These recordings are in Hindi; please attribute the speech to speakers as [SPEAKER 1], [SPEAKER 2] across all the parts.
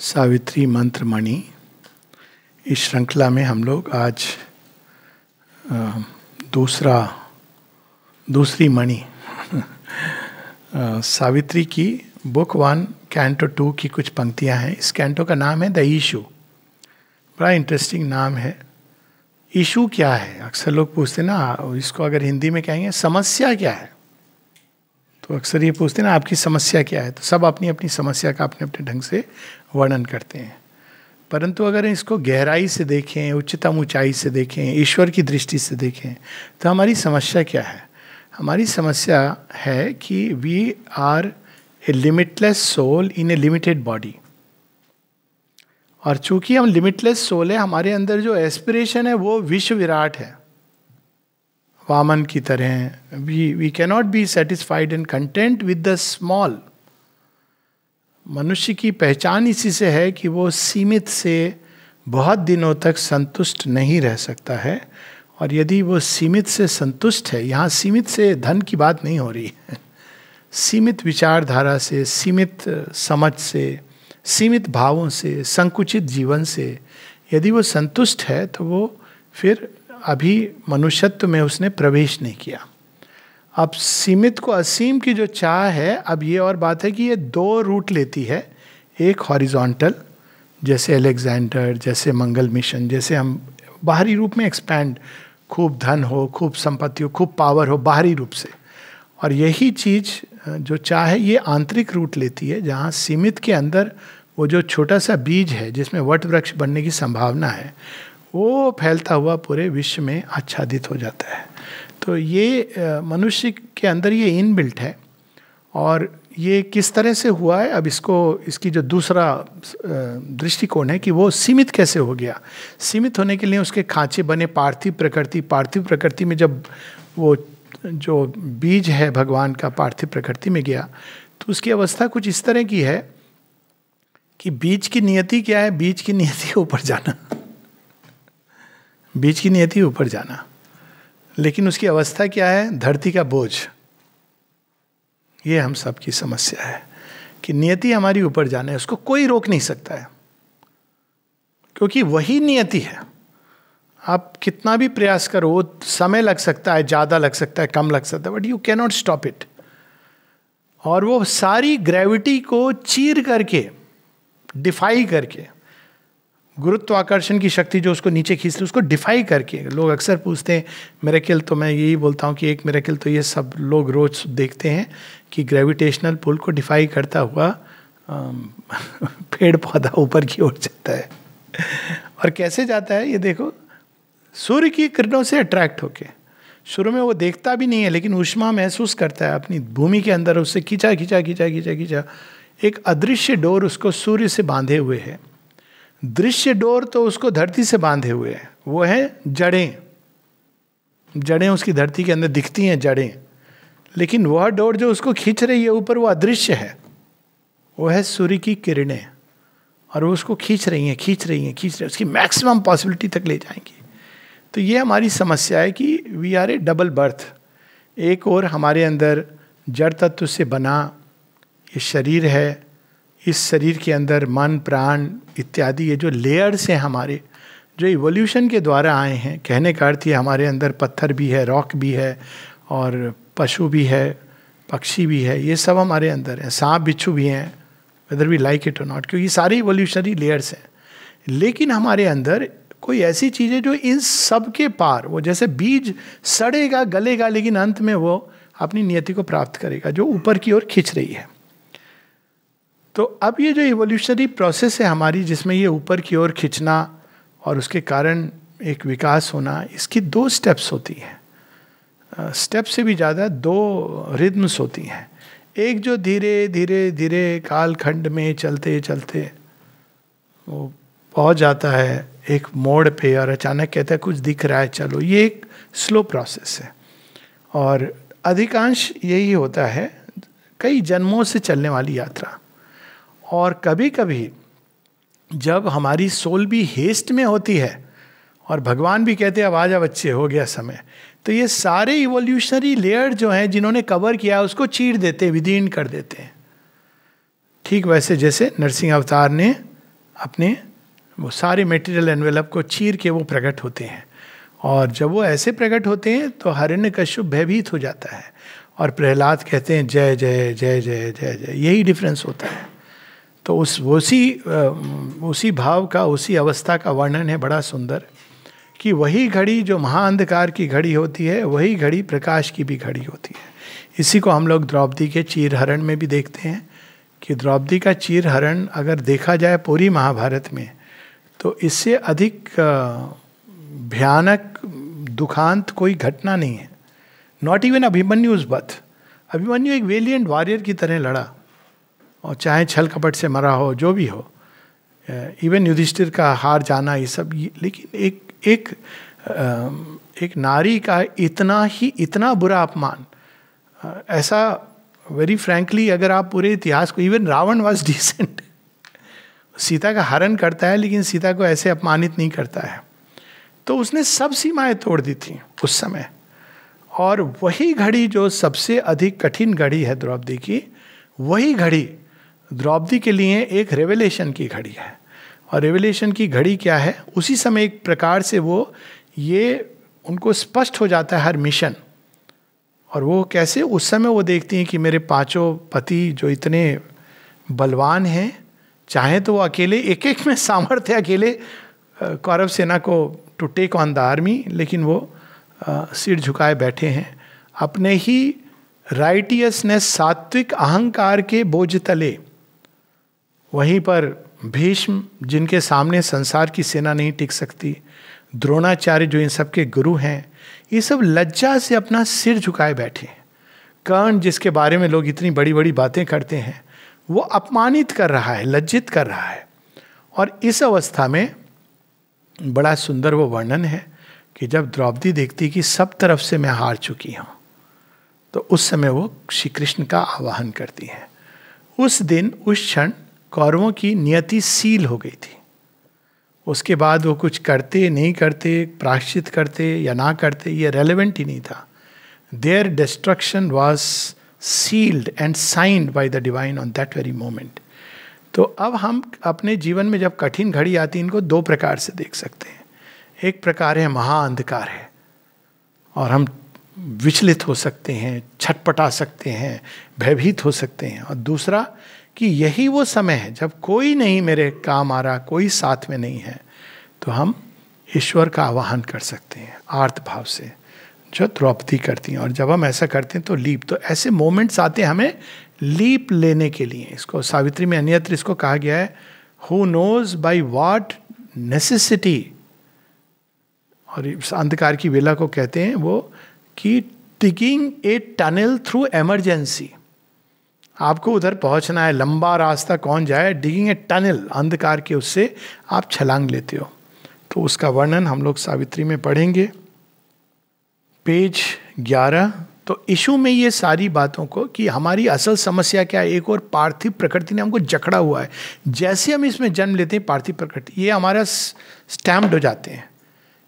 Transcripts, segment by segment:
[SPEAKER 1] सावित्री मंत्र मणि इस श्रृंखला में हम लोग आज दूसरा दूसरी मणि सावित्री की बुक वन कैंटो टू की कुछ पंक्तियां हैं इस कैंटो का नाम है द ईशू बड़ा इंटरेस्टिंग नाम है ईशू क्या है अक्सर लोग पूछते ना इसको अगर हिंदी में कहेंगे समस्या क्या है तो अक्सर ये पूछते हैं ना आपकी समस्या क्या है तो सब अपनी अपनी समस्या का अपने अपने ढंग से वर्णन करते हैं परंतु अगर इसको गहराई से देखें उच्चतम ऊंचाई से देखें ईश्वर की दृष्टि से देखें तो हमारी समस्या क्या है हमारी समस्या है कि we are a limitless soul in a limited body और चूंकि हम लिमिटलेस सोल है हमारे अंदर जो एस्पिरेशन है वो विश्व विराट है वामन की तरह we we cannot be satisfied and content with the small मनुष्य की पहचान इसी से है कि वो सीमित से बहुत दिनों तक संतुष्ट नहीं रह सकता है और यदि वो सीमित से संतुष्ट है यहाँ सीमित से धन की बात नहीं हो रही है सीमित विचारधारा से सीमित समझ से सीमित भावों से संकुचित जीवन से यदि वो संतुष्ट है तो वो फिर अभी मनुष्यत्व में उसने प्रवेश नहीं किया अब सीमित को असीम की जो चाह है अब ये और बात है कि ये दो रूट लेती है एक हॉरिजॉन्टल जैसे अलेक्जेंडर जैसे मंगल मिशन जैसे हम बाहरी रूप में एक्सपैंड खूब धन हो खूब संपत्ति हो खूब पावर हो बाहरी रूप से और यही चीज़ जो चाह है ये आंतरिक रूट लेती है जहाँ सीमित के अंदर वो जो छोटा सा बीज है जिसमें वट वृक्ष बनने की संभावना है वो फैलता हुआ पूरे विश्व में आच्छादित हो जाता है तो ये मनुष्य के अंदर ये इनबिल्ट है और ये किस तरह से हुआ है अब इसको इसकी जो दूसरा दृष्टिकोण है कि वो सीमित कैसे हो गया सीमित होने के लिए उसके खांचे बने पार्थिव प्रकृति पार्थिव प्रकृति में जब वो जो बीज है भगवान का पार्थिव प्रकृति में गया तो उसकी अवस्था कुछ इस तरह की है कि बीज की नियति क्या है बीज की नियति ऊपर जाना बीच की नियति ऊपर जाना लेकिन उसकी अवस्था क्या है धरती का बोझ ये हम सब की समस्या है कि नियति हमारी ऊपर जाना है उसको कोई रोक नहीं सकता है क्योंकि वही नियति है आप कितना भी प्रयास करो वो समय लग सकता है ज़्यादा लग सकता है कम लग सकता है but you cannot stop it और वो सारी ग्रेविटी को चीर करके डिफाई करके गुरुत्वाकर्षण की शक्ति जो उसको नीचे खींचती है उसको डिफाई करके लोग अक्सर पूछते हैं मेरेकिल तो मैं यही बोलता हूँ कि एक मेरेकिल तो ये सब लोग रोज देखते हैं कि ग्रेविटेशनल पुल को डिफाई करता हुआ पेड़ पौधा ऊपर की ओर जाता है और कैसे जाता है ये देखो सूर्य की किरणों से अट्रैक्ट होके शुरू में वो देखता भी नहीं है लेकिन उष्मा महसूस करता है अपनी भूमि के अंदर उससे खींचा खींचा खींचा खींचा खींचा एक अदृश्य डोर उसको सूर्य से बांधे हुए है दृश्य डोर तो उसको धरती से बांधे हुए हैं वो है जड़ें जड़ें उसकी धरती के अंदर दिखती हैं जड़ें लेकिन वह डोर जो उसको खींच रही है ऊपर वो अदृश्य है वो है सूर्य की किरणें और वो उसको खींच रही हैं खींच रही हैं खींच रही हैं उसकी मैक्सिमम पॉसिबिलिटी तक ले जाएंगी तो ये हमारी समस्या है कि we are a double birth एक और हमारे अंदर जड़ तत्व से बना ये शरीर है इस शरीर के अंदर मन प्राण इत्यादि ये जो लेयर्स हैं हमारे जो इवोल्यूशन के द्वारा आए हैं कहने का अर्थ ये हमारे अंदर पत्थर भी है रॉक भी है और पशु भी है पक्षी भी है ये सब हमारे अंदर हैं सांप बिच्छू भी हैं वेदर वी लाइक इट और नॉट क्योंकि सारे इवोल्यूशनरी लेयर्स हैं लेकिन हमारे अंदर कोई ऐसी चीज़ है जो इन सब के पार वो जैसे बीज सड़ेगा गलेगा लेकिन अंत में वो अपनी नियति को प्राप्त करेगा जो ऊपर की ओर खींच रही है तो अब ये जो इवोल्यूशनरी प्रोसेस है हमारी जिसमें ये ऊपर की ओर खिंचना और उसके कारण एक विकास होना इसकी दो स्टेप्स होती हैं स्टेप से भी ज़्यादा दो रिद्म्स होती हैं एक जो धीरे धीरे धीरे कालखंड में चलते चलते वो पहुंच जाता है एक मोड़ पे और अचानक कहता है कुछ दिख रहा है चलो ये एक स्लो प्रोसेस है और अधिकांश यही होता है कई जन्मों से चलने वाली यात्रा और कभी कभी जब हमारी सोल भी हेस्ट में होती है और भगवान भी कहते हैं अब आजा बच्चे हो गया समय तो ये सारे इवोल्यूशनरी लेयर जो हैं जिन्होंने कवर किया उसको चीर देते विदीन कर देते हैं ठीक वैसे जैसे नरसिंह अवतार ने अपने वो सारे मेटेरियल एनवेलप को चीर के वो प्रकट होते हैं और जब वो ऐसे प्रकट होते हैं तो हरण्य कश्यप भयभीत हो जाता है और प्रहलाद कहते हैं जय जय जय जय जय जय यही डिफरेंस होता है तो उस उसी उसी भाव का उसी अवस्था का वर्णन है बड़ा सुंदर कि वही घड़ी जो महाअंधकार की घड़ी होती है वही घड़ी प्रकाश की भी घड़ी होती है इसी को हम लोग द्रौपदी के चीरहरण में भी देखते हैं कि द्रौपदी का चीरहरण अगर देखा जाए पूरी महाभारत में तो इससे अधिक भयानक दुखांत कोई घटना नहीं है not even Abhimanyu's but Abhimanyu एक वेलियंट वॉरियर की तरह लड़ा और चाहे छल कपट से मरा हो जो भी हो इवन युधिष्ठिर का हार जाना ये सब ये, लेकिन एक एक एक नारी का इतना ही इतना बुरा अपमान ऐसा वेरी फ्रैंकली अगर आप पूरे इतिहास को even Ravan was decent Sita का हरण करता है लेकिन सीता को ऐसे अपमानित नहीं करता है तो उसने सब सीमाएं तोड़ दी थी उस समय और वही घड़ी जो सबसे अधिक कठिन घड़ी है द्रौपदी की वही घड़ी द्रौपदी के लिए एक रेवलेशन की घड़ी है और रेवलेशन की घड़ी क्या है उसी समय एक प्रकार से वो ये उनको स्पष्ट हो जाता है हर मिशन और वो कैसे उस समय वो देखती हैं कि मेरे पांचों पति जो इतने बलवान हैं चाहे तो वो अकेले एक एक में सामर्थ्य अकेले कौरव सेना को to take on the army लेकिन वो सिर झुकाए बैठे हैं अपने ही राइटियसनेस सात्विक अहंकार के बोझ तले वहीं पर भीष्म जिनके सामने संसार की सेना नहीं टिक सकती द्रोणाचार्य जो इन सबके गुरु हैं ये सब लज्जा से अपना सिर झुकाए बैठे हैं कर्ण जिसके बारे में लोग इतनी बड़ी बड़ी बातें करते हैं वो अपमानित कर रहा है लज्जित कर रहा है और इस अवस्था में बड़ा सुंदर वो वर्णन है कि जब द्रौपदी देखती कि सब तरफ से मैं हार चुकी हूँ तो उस समय वो श्री कृष्ण का आवाहन करती है उस दिन उस क्षण कौरवों की नियति सील हो गई थी उसके बाद वो कुछ करते नहीं करते प्राश्चित करते या ना करते ये रेलिवेंट ही नहीं था their destruction was sealed and signed by the divine on that very moment तो अब हम अपने जीवन में जब कठिन घड़ी आती इनको दो प्रकार से देख सकते हैं एक प्रकार है महाअंधकार है और हम विचलित हो सकते हैं छटपटा सकते हैं भयभीत हो सकते हैं और दूसरा कि यही वो समय है जब कोई नहीं मेरे काम आ रहा कोई साथ में नहीं है तो हम ईश्वर का आवाहन कर सकते हैं आर्थ भाव से जो द्रौपदी करती हैं और जब हम ऐसा करते हैं तो लीप तो ऐसे मोमेंट्स आते हैं हमें लीप लेने के लिए इसको सावित्री में अन्यत्र इसको कहा गया है who knows by what necessity और इस अंधकार की वेला को कहते हैं वो कि taking a tunnel through emergency आपको उधर पहुंचना है लंबा रास्ता कौन जाए डिगिंग ए टनल अंधकार के उससे आप छलांग लेते हो तो उसका वर्णन हम लोग सावित्री में पढ़ेंगे पेज ग्यारह तो इशू में ये सारी बातों को कि हमारी असल समस्या क्या है एक और पार्थिव प्रकृति ने हमको जकड़ा हुआ है जैसे हम इसमें जन्म लेते हैं पार्थिव प्रकृति ये हमारा स्टैम्प्ड हो जाते हैं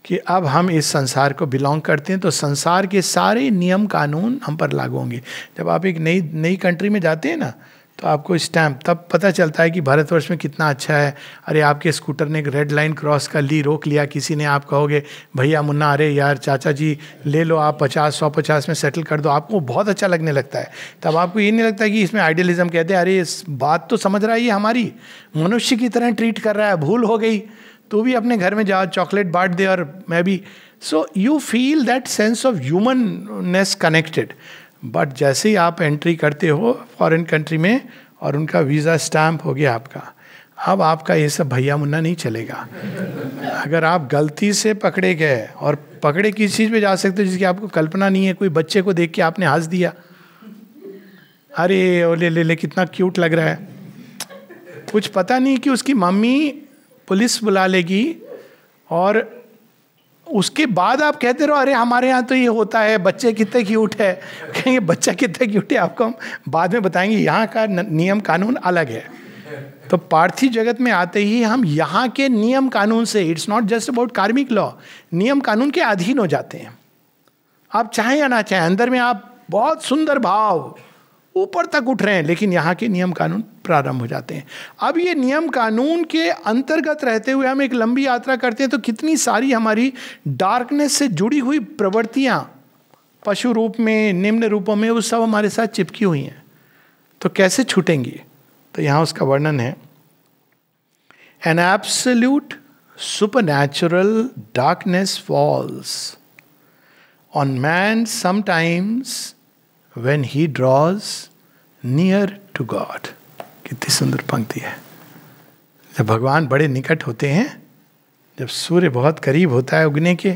[SPEAKER 1] कि अब हम इस संसार को बिलोंग करते हैं तो संसार के सारे नियम कानून हम पर लागू होंगे जब आप एक नई नई कंट्री में जाते हैं ना तो आपको स्टैम्प तब पता चलता है कि भारतवर्ष में कितना अच्छा है अरे आपके स्कूटर ने एक रेड लाइन क्रॉस कर ली रोक लिया किसी ने आप कहोगे भैया मुन्ना अरे यार चाचा जी ले लो आप पचास सौ पचास में सेटल कर दो आपको बहुत अच्छा लगने लगता है तब आपको ये नहीं लगता कि इसमें आइडियलिज्म कहते हैं अरे इस बात तो समझ रहा है ये हमारी मनुष्य की तरह ट्रीट कर रहा है भूल हो गई तू भी अपने घर में जा चॉकलेट बांट दे और मैं भी so you feel that sense of humanness connected but जैसे ही आप एंट्री करते हो फॉरेन कंट्री में और उनका वीज़ा स्टैम्प हो गया आपका अब आपका ये सब भैया मुन्ना नहीं चलेगा अगर आप गलती से पकड़े गए और पकड़े किस चीज़ पे जा सकते हो जिसकी आपको कल्पना नहीं है कोई बच्चे को देख के आपने हंस दिया अरे ओले ले ले कितना क्यूट लग रहा है कुछ पता नहीं कि उसकी मम्मी पुलिस बुला लेगी और उसके बाद आप कहते रहो अरे हमारे यहाँ तो ये होता है बच्चे कितने की उठ है कहेंगे बच्चा कितने की उठे आपको हम बाद में बताएंगे यहाँ का नियम कानून अलग है तो पार्थिव जगत में आते ही हम यहाँ के नियम कानून से it's not just about karmic law नियम कानून के अधीन हो जाते हैं आप चाहें या ना चाहें अंदर में आप बहुत सुंदर भाव ऊपर तक उठ रहे हैं लेकिन यहाँ के नियम कानून प्रारंभ हो जाते हैं अब ये नियम कानून के अंतर्गत रहते हुए हम एक लंबी यात्रा करते हैं तो कितनी सारी हमारी डार्कनेस से जुड़ी हुई प्रवृत्तियाँ पशु रूप में निम्न रूपों में वो सब हमारे साथ चिपकी हुई हैं तो कैसे छूटेंगी तो यहाँ उसका वर्णन है an absolute supernatural darkness falls on man sometimes when he draws near to God कितनी सुंदर पंक्ति है जब भगवान बड़े निकट होते हैं जब सूर्य बहुत करीब होता है उगने के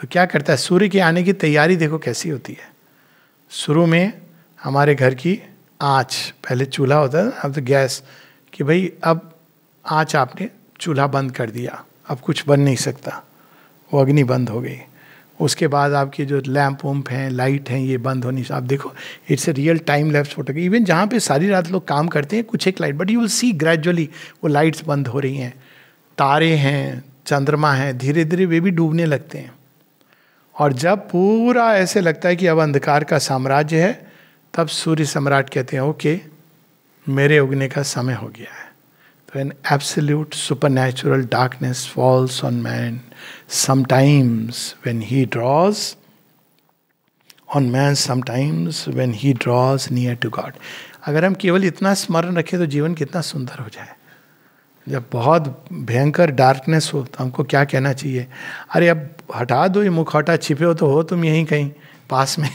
[SPEAKER 1] तो क्या करता है सूर्य के आने की तैयारी देखो कैसी होती है शुरू में हमारे घर की आँच पहले चूल्हा होता था अब तो गैस कि भाई अब आँच आपने चूल्हा बंद कर दिया अब कुछ बन नहीं सकता वो अग्नि बंद हो गई उसके बाद आपके जो लैम्प वम्प हैं लाइट हैं ये बंद होनी आप देखो it's a real time lapse photo even जहाँ पे सारी रात लोग काम करते हैं कुछ एक light but you will see gradually वो लाइट्स बंद हो रही हैं तारे हैं चंद्रमा हैं धीरे धीरे वे भी डूबने लगते हैं और जब पूरा ऐसे लगता है कि अब अंधकार का साम्राज्य है तब सूर्य सम्राट कहते हैं ओके मेरे उगने का समय हो गया है when absolute supernatural darkness falls on man, sometimes when he draws on man, sometimes when he draws near to God. अगर हम केवल इतना स्मरण रखें तो जीवन कितना सुंदर हो जाए जब बहुत भयंकर डार्कनेस हो तो हमको क्या कहना चाहिए अरे अब हटा दो ये मुख हटा छिपे हो तो हो तुम यहीं कहीं पास में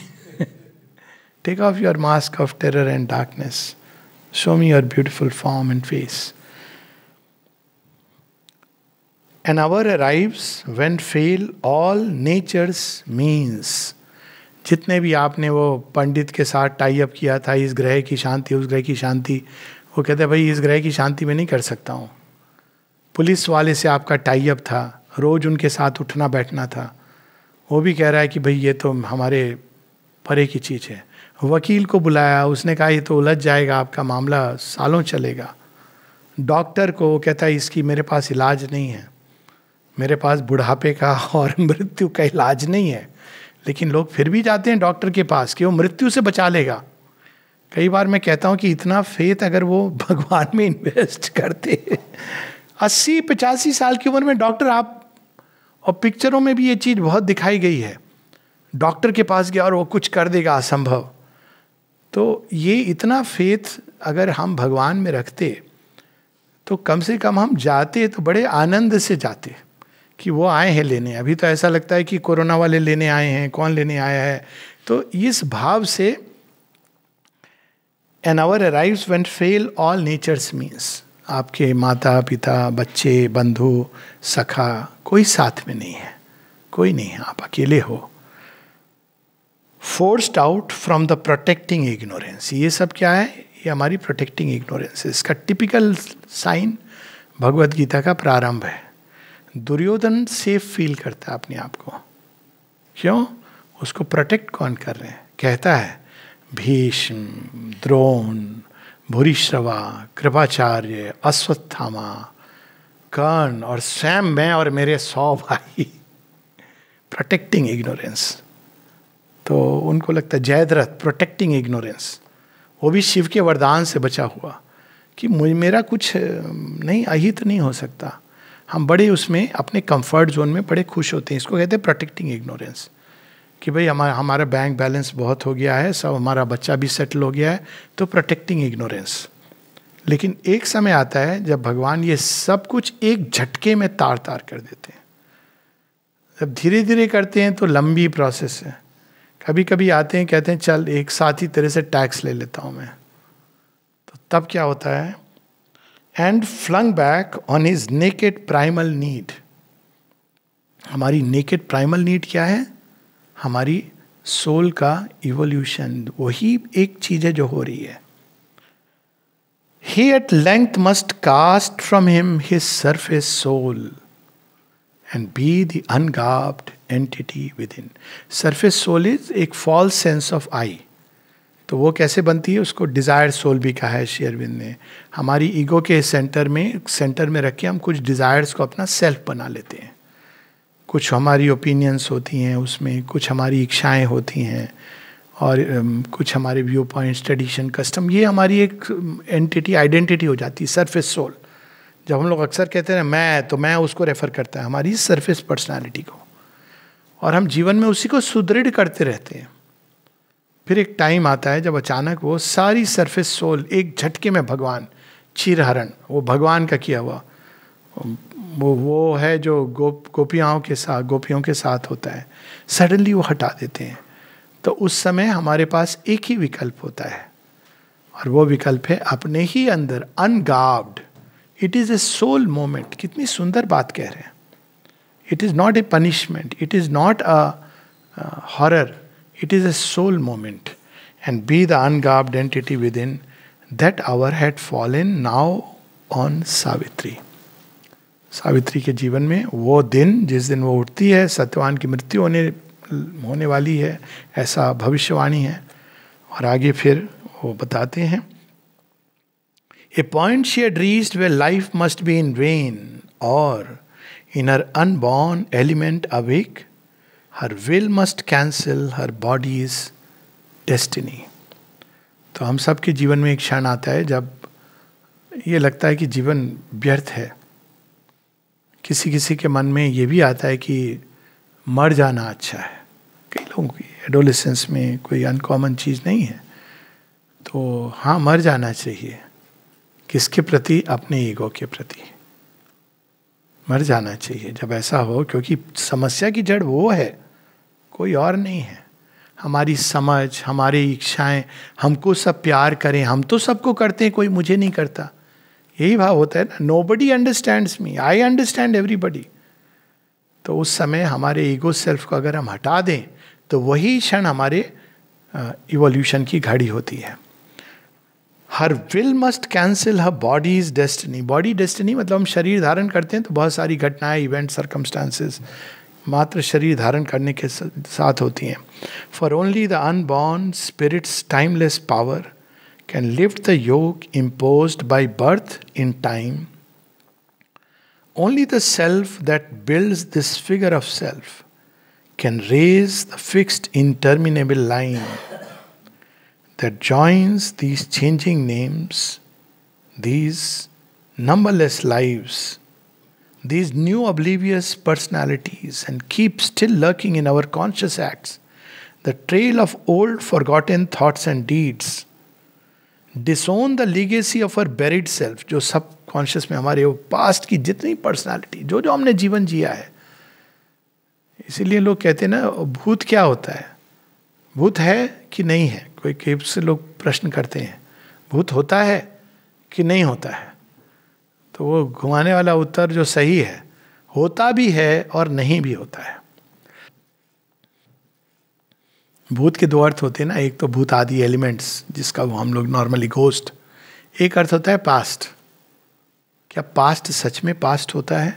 [SPEAKER 1] take off your mask of terror and darkness show me your beautiful form and face An hour arrives when fail all nature's means. जितने भी आपने वो पंडित के साथ टाई अप किया था इस ग्रह की शांति उस ग्रह की शांति वो कहते हैं भाई इस ग्रह की शांति में नहीं कर सकता हूँ पुलिस वाले से आपका टाई अप था रोज उनके साथ उठना बैठना था वो भी कह रहा है कि भाई ये तो हमारे परे की चीज़ है वकील को बुलाया उसने कहा ये तो उलझ जाएगा आपका मामला सालों चलेगा डॉक्टर को कहता है इसकी मेरे पास इलाज नहीं है मेरे पास बुढ़ापे का और मृत्यु का इलाज नहीं है लेकिन लोग फिर भी जाते हैं डॉक्टर के पास कि वो मृत्यु से बचा लेगा कई बार मैं कहता हूँ कि इतना फेथ अगर वो भगवान में इन्वेस्ट करते अस्सी पचासी साल की उम्र में डॉक्टर आप और पिक्चरों में भी ये चीज़ बहुत दिखाई गई है डॉक्टर के पास गया और वो कुछ कर देगा असंभव तो ये इतना फेथ अगर हम भगवान में रखते तो कम से कम हम जाते तो बड़े आनंद से जाते कि वो आए हैं लेने अभी तो ऐसा लगता है कि कोरोना वाले लेने आए हैं कौन लेने आया है तो इस भाव से an hour arrive went fail all nature's means आपके माता पिता बच्चे बंधु सखा कोई साथ में नहीं है कोई नहीं है आप अकेले हो forced out from the protecting ignorance ये सब क्या है ये हमारी प्रोटेक्टिंग इग्नोरेंस है इसका टिपिकल साइन भगवद गीता का प्रारंभ है दुर्योधन सेफ फील करता है अपने आप को क्यों उसको प्रोटेक्ट कौन कर रहे हैं कहता है भीष्म द्रोण भूरिश्रवा कृपाचार्य अश्वत्थामा कर्ण और स्वयं मैं और मेरे सौ भाई प्रोटेक्टिंग इग्नोरेंस तो उनको लगता है जयद्रथ प्रोटेक्टिंग इग्नोरेंस वो भी शिव के वरदान से बचा हुआ कि मुझ मेरा कुछ नहीं अहित नहीं हो सकता हम बड़े उसमें अपने कंफर्ट जोन में बड़े खुश होते हैं इसको कहते हैं प्रोटेक्टिंग इग्नोरेंस कि भाई हमारा हमारा बैंक बैलेंस बहुत हो गया है सब हमारा बच्चा भी सेटल हो गया है तो प्रोटेक्टिंग इग्नोरेंस लेकिन एक समय आता है जब भगवान ये सब कुछ एक झटके में तार तार कर देते हैं जब धीरे धीरे करते हैं तो लंबी प्रोसेस है कभी कभी आते हैं कहते हैं चल एक साथ ही तेरे से टैक्स ले लेता हूँ मैं तो तब क्या होता है and flung back on his naked primal need हमारी नेकेड प्राइमल नीड क्या है हमारी सोल का इवोल्यूशन वही एक चीज है जो हो रही है he at length must cast from him his surface soul and be the ungarbed entity within surface soul is एक फॉल्स सेंस ऑफ आई तो वो कैसे बनती है उसको डिज़ायर सोल भी कहा है शेयरविंद ने हमारी ईगो के सेंटर में सेंटर में रख के हम कुछ डिज़ायर्स को अपना सेल्फ बना लेते हैं कुछ हमारी ओपिनियंस होती हैं उसमें कुछ हमारी इच्छाएं होती हैं और कुछ हमारे व्यू पॉइंट्स ट्रेडिशन कस्टम ये हमारी एक एंटिटी आइडेंटिटी हो जाती है सरफेस सोल जब हम लोग अक्सर कहते हैं ना मैं तो मैं उसको रेफर करता है हमारी सरफेस पर्सनैलिटी को और हम जीवन में उसी को सुदृढ़ करते रहते हैं फिर एक टाइम आता है जब अचानक वो सारी सरफेस सोल एक झटके में भगवान चिरहरण वो भगवान का किया हुआ वो वो है जो गोप गोपियाओं के साथ गोपियों के साथ होता है सडनली वो हटा देते हैं तो उस समय हमारे पास एक ही विकल्प होता है और वो विकल्प है अपने ही अंदर ungarbed it is a soul moment कितनी सुंदर बात कह रहे हैं it is not a punishment it is not a horror It is a soul moment, and be the ungarbed entity within, that hour had fallen now on Savitri Savitri के जीवन में वो दिन जिस दिन वो उठती है सत्यवान की मृत्यु होने होने वाली है ऐसा भविष्यवाणी है और आगे फिर वो बताते हैं a point she had reached where life must be in vain or in her unborn element awake her will must cancel her body is destiny तो हम सब के जीवन में एक क्षण आता है जब ये लगता है कि जीवन व्यर्थ है किसी किसी के मन में ये भी आता है कि मर जाना अच्छा है कई लोगों की एडोलिसेंस में कोई अनकॉमन चीज़ नहीं है तो हाँ मर जाना चाहिए किसके प्रति अपने ईगो के प्रति मर जाना चाहिए जब ऐसा हो क्योंकि समस्या की जड़ वो है कोई और नहीं है हमारी समझ हमारी इच्छाएं हमको सब प्यार करें हम तो सबको करते हैं कोई मुझे नहीं करता यही भाव होता है ना nobody understand me I understand everybody तो उस समय हमारे ईगो सेल्फ को अगर हम हटा दें तो वही क्षण हमारे इवोल्यूशन की घड़ी होती है her will must cancel her body is destiny body destiny मतलब हम शरीर धारण करते हैं तो बहुत सारी घटनाएं इवेंट सर्कमस्टांसेस मात्र शरीर धारण करने के साथ होती हैं for only the unborn spirit's timeless power can lift the yoke impose by birth in time only the self that build this figure of self can raze the fixed interminable line that joins these changing names these numberless lives these new oblivious personalities and keep still lurking in our conscious acts the trail of old forgotten thoughts and deeds disown the legacy of our buried self जो सब कॉन्शियस में हमारे वो पास्ट की जितनी पर्सनालिटी जो जो हमने जीवन जिया है इसीलिए लोग कहते हैं ना भूत क्या होता है भूत है कि नहीं है कोई कई से लोग प्रश्न करते हैं भूत होता है कि नहीं होता है तो वो घुमाने वाला उत्तर जो सही है होता भी है और नहीं भी होता है भूत के दो अर्थ होते हैं ना एक तो भूत आदि एलिमेंट्स जिसका वो हम लोग नॉर्मली घोस्ट एक अर्थ होता है पास्ट क्या पास्ट सच में पास्ट होता है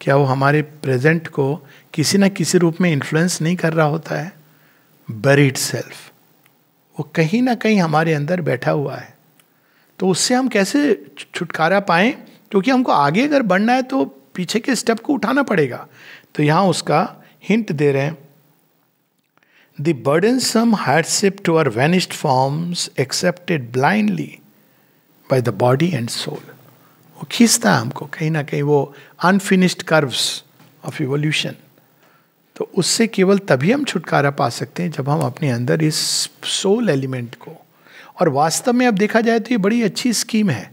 [SPEAKER 1] क्या वो हमारे प्रेजेंट को किसी ना किसी रूप में इन्फ्लुएंस नहीं कर रहा होता है बरीड सेल्फ वो कहीं ना कहीं हमारे अंदर बैठा हुआ है तो उससे हम कैसे छुटकारा पाए क्योंकि हमको आगे अगर बढ़ना है तो पीछे के स्टेप को उठाना पड़ेगा तो यहां उसका हिंट दे रहे हैं the burdensome hardship to our vanished forms accepted blindly by the body and soul वो खींचता है हमको कहीं ना कहीं वो अनफिनिश्ड कर्व्स ऑफ इवोल्यूशन तो उससे केवल तभी हम छुटकारा पा सकते हैं जब हम अपने अंदर इस सोल एलिमेंट को और वास्तव में अब देखा जाए तो ये बड़ी अच्छी स्कीम है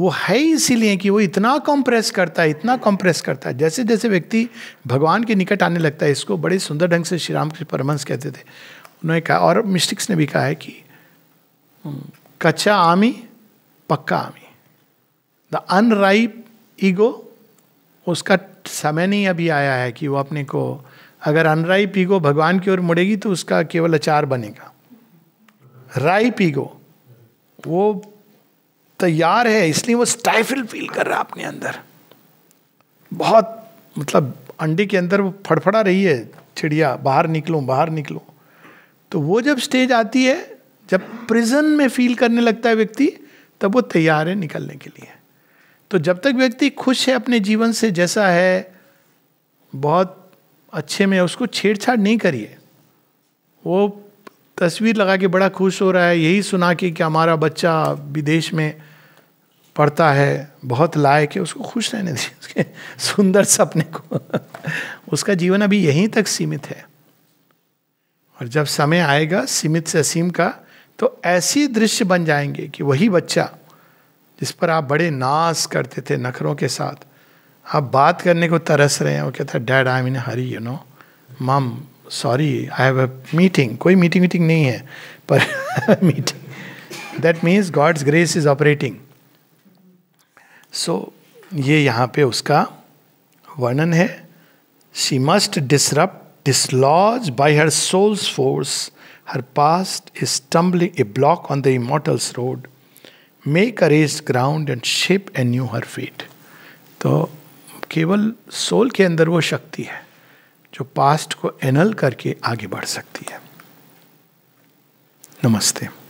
[SPEAKER 1] वो है इसीलिए कि वो इतना कंप्रेस करता है इतना कंप्रेस करता है जैसे जैसे व्यक्ति भगवान के निकट आने लगता है इसको बड़े सुंदर ढंग से श्री राम परमंश कहते थे उन्होंने कहा और मिस्टिक्स ने भी कहा है कि हम्म, कच्चा आमी पक्का आमी द अनराइप ईगो उसका समय नहीं अभी आया है कि वो अपने को अगर अनराइप ईगो भगवान की ओर मुड़ेगी तो उसका केवल अचार बनेगा राई गो वो तैयार है इसलिए वो स्टाइफिल फील कर रहा है अपने अंदर बहुत मतलब अंडे के अंदर वो फड़फड़ा रही है चिड़िया बाहर निकलो बाहर निकलो तो वो जब स्टेज आती है जब प्रिजन में फील करने लगता है व्यक्ति तब वो तैयार है निकलने के लिए तो जब तक व्यक्ति खुश है अपने जीवन से जैसा है बहुत अच्छे में उसको छेड़छाड़ नहीं करिए वो तस्वीर लगा के बड़ा खुश हो रहा है यही सुना के कि हमारा बच्चा विदेश में पढ़ता है बहुत लायक है उसको खुश रहने दीजिए उसके सुंदर सपने को उसका जीवन अभी यहीं तक सीमित है और जब समय आएगा सीमित से असीम का तो ऐसी दृश्य बन जाएंगे कि वही बच्चा जिस पर आप बड़े नाश करते थे नखरों के साथ आप बात करने को तरस रहे हैं वो कहता है dad I mean hurry you know mum sorry I have a meeting कोई मीटिंग वीटिंग नहीं है पर meeting that means God's grace is operating so ये यहाँ पे उसका वर्णन है she must disrupt dislodge by her soul's force her past is stumbling a block on the immortal's road make a raze ground and shape a new her feet तो केवल सोल के अंदर वो शक्ति है जो पास्ट को एनल करके आगे बढ़ सकती है नमस्ते